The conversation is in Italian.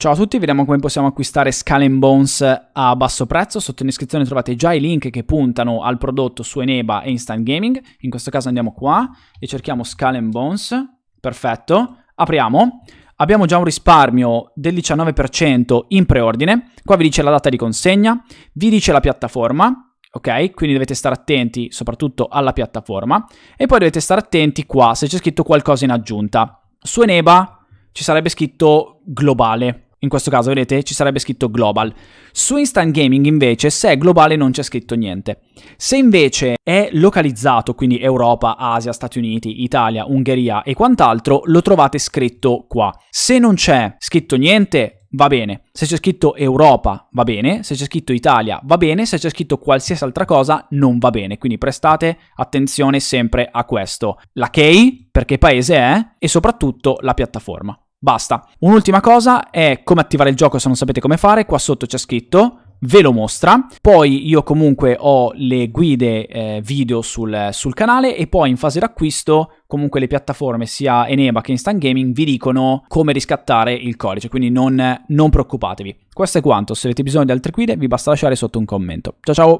Ciao a tutti, vediamo come possiamo acquistare Skull Bones a basso prezzo. Sotto in descrizione trovate già i link che puntano al prodotto su Eneba e Instant Gaming. In questo caso andiamo qua e cerchiamo Skull Bones. Perfetto. Apriamo. Abbiamo già un risparmio del 19% in preordine. Qua vi dice la data di consegna, vi dice la piattaforma, ok? Quindi dovete stare attenti soprattutto alla piattaforma. E poi dovete stare attenti qua se c'è scritto qualcosa in aggiunta. Su Eneba ci sarebbe scritto globale, in questo caso, vedete, ci sarebbe scritto global. Su Instant Gaming, invece, se è globale non c'è scritto niente. Se invece è localizzato, quindi Europa, Asia, Stati Uniti, Italia, Ungheria e quant'altro, lo trovate scritto qua. Se non c'è scritto niente, va bene. Se c'è scritto Europa va bene, se c'è scritto Italia va bene, se c'è scritto qualsiasi altra cosa non va bene. Quindi prestate attenzione sempre a questo. La key, perché paese è, e soprattutto la piattaforma. Basta. Un'ultima cosa è come attivare il gioco se non sapete come fare, qua sotto c'è scritto ve lo mostra. Poi io comunque ho le guide eh, video sul, sul, canale e poi in fase d'acquisto comunque le piattaforme sia Eneba che Instant Gaming vi dicono come riscattare il codice, quindi non, non preoccupatevi. Questo è quanto, se avete bisogno di altre guide vi basta lasciare sotto un commento. Ciao ciao!